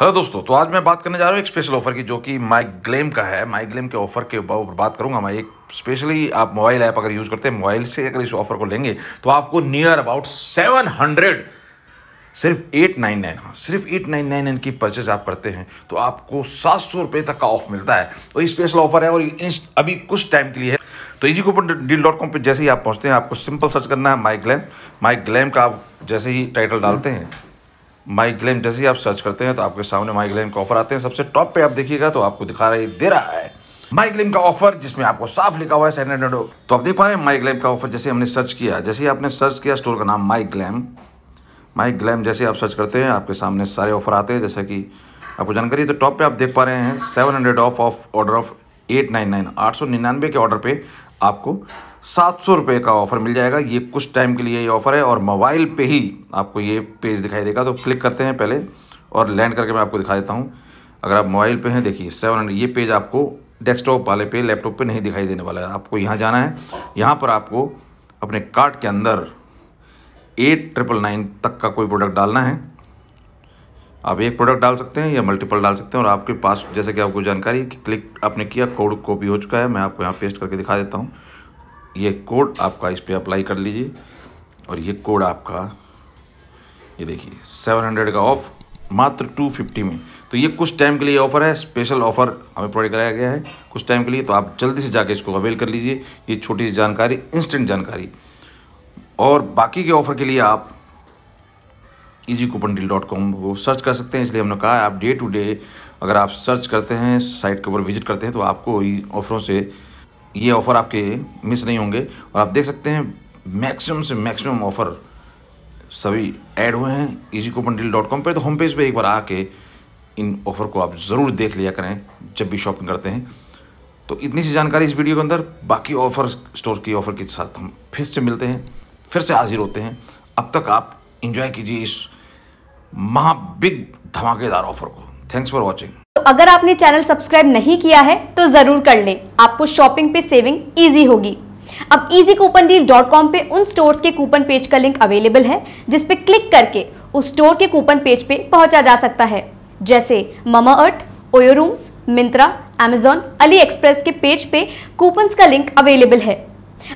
hello दोस्तों तो आज मैं बात करने जा रहा हूँ एक स्पेशल ऑफर की जो कि माई ग्लेम का है माई ग्लेम के ऑफर के ऊपर बात करूंगा मैं एक स्पेशली आप मोबाइल ऐप अगर यूज़ करते हैं मोबाइल से अगर इस ऑफर को लेंगे तो आपको नियर अबाउट सेवन हंड्रेड सिर्फ एट नाइन नाइन हाँ सिर्फ एट नाइन नाइन नाइन की परचेज आप करते हैं तो आपको सात सौ रुपये तक का ऑफ मिलता है तो ये स्पेशल ऑफर है और अभी कुछ टाइम के लिए है तो easy coupon deal dot com पर जैसे ही आप पहुँचते हैं आपको सिंपल सर्च करना है माई ग्लैम माई ग्लैम का आप जैसे ही टाइटल डालते हैं माई ग्लेम जैसे ही आप सर्च करते हैं तो आपके सामने माई ग्लेम का ऑफर आते हैं सबसे टॉप पे आप देखिएगा तो आपको दिखा रही दे रहा है माई ग्लेम का ऑफर जिसमें आपको साफ लिखा हुआ है सैनिटो तो आप देख पा रहे हैं माई ग्लेम का ऑफर जैसे हमने सर्च किया जैसे ही आपने सर्च किया स्टोर का नाम माई ग्लैम माई ग्लैम जैसे आप सर्च करते हैं आपके सामने सारे ऑफर आते हैं जैसा कि आपको जानकारी तो टॉप पे आप देख पा रहे हैं seven hundred off off order off eight nine nine आठ सौ निन्यानवे के ऑर्डर पे आपको सात सौ रुपये का ऑफर मिल जाएगा ये कुछ टाइम के लिए ये ऑफर है और मोबाइल पे ही आपको ये पेज दिखाई देगा तो क्लिक करते हैं पहले और लैंड करके मैं आपको दिखा देता हूँ अगर आप मोबाइल पे हैं देखिए सेवन हंड्रेड ये पेज आपको डेस्कटॉप वाले पे लैपटॉप पे नहीं दिखाई देने वाला है आपको यहाँ जाना है यहाँ पर आपको अपने कार्ट के अंदर एट ट्रिपल नाइन तक का कोई प्रोडक्ट डालना है आप एक प्रोडक्ट डाल सकते हैं या मल्टीपल डाल सकते हैं और आपके पास जैसे कि आपको जानकारी कि क्लिक आपने किया कोड कॉपी हो चुका है मैं आपको यहाँ पेस्ट करके दिखा देता हूँ ये कोड आपका इस पर अप्लाई कर लीजिए और ये कोड आपका ये देखिए सेवन हंड्रेड का ऑफ़ मात्र टू फिफ्टी में तो ये कुछ टाइम के लिए ऑफर है स्पेशल ऑफर हमें प्रोवाइड कराया गया है कुछ टाइम के लिए तो आप जल्दी से जाके इसको अवेल कर लीजिए ये छोटी सी जानकारी इंस्टेंट जानकारी और बाकी के ऑफ़र के लिए आप easy coupon deal dot com को सर्च कर सकते हैं इसलिए हमने कहा आप डे टू डे अगर आप सर्च करते हैं साइट के ऊपर विजिट करते हैं तो आपको ऑफरों से ये ऑफ़र आपके मिस नहीं होंगे और आप देख सकते हैं मैक्सिमम से मैक्सिमम ऑफ़र सभी ऐड हुए हैं easy coupon deal dot com पर तो होम पेज पर एक बार आके इन ऑफ़र को आप ज़रूर देख लिया करें जब भी शॉपिंग करते हैं तो इतनी सी जानकारी इस वीडियो के अंदर बाकी ऑफ़र स्टोर की ऑफ़र के साथ हम फिर से मिलते हैं फिर से हाजिर होते हैं अब तक आप इन्जॉय कीजिए इस महा बिग धमाकेदार ऑफर को थैंक्स फॉर वॉचिंग तो अगर आपने चैनल सब्सक्राइब नहीं किया है तो जरूर कर ले आपको शॉपिंग पे सेविंग इजी होगी अब easycoupondeal.com पे उन स्टोर्स के कूपन पेज का लिंक अवेलेबल है जिस पे क्लिक करके उस स्टोर के कूपन पेज पे पहुंचा जा सकता है जैसे Mamaearth OYO rooms Myntra Amazon AliExpress के पेज पे कूपन्स का लिंक अवेलेबल है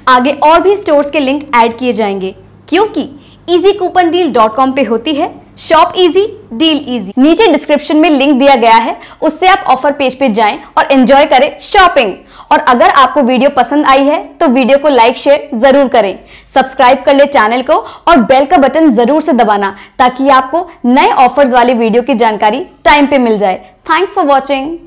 आगे और भी स्टोर्स के लिंक ऐड किए जाएंगे क्योंकि easycoupondeal.com पे होती है शॉप इजी डील इजी नीचे डिस्क्रिप्शन में लिंक दिया गया है उससे आप ऑफर पेज पे जाएं और एंजॉय करें शॉपिंग और अगर आपको वीडियो पसंद आई है तो वीडियो को लाइक शेयर जरूर करें सब्सक्राइब कर ले चैनल को और बेल का बटन जरूर से दबाना ताकि आपको नए ऑफर्स वाले वीडियो की जानकारी टाइम पे मिल जाए थैंक्स फॉर वॉचिंग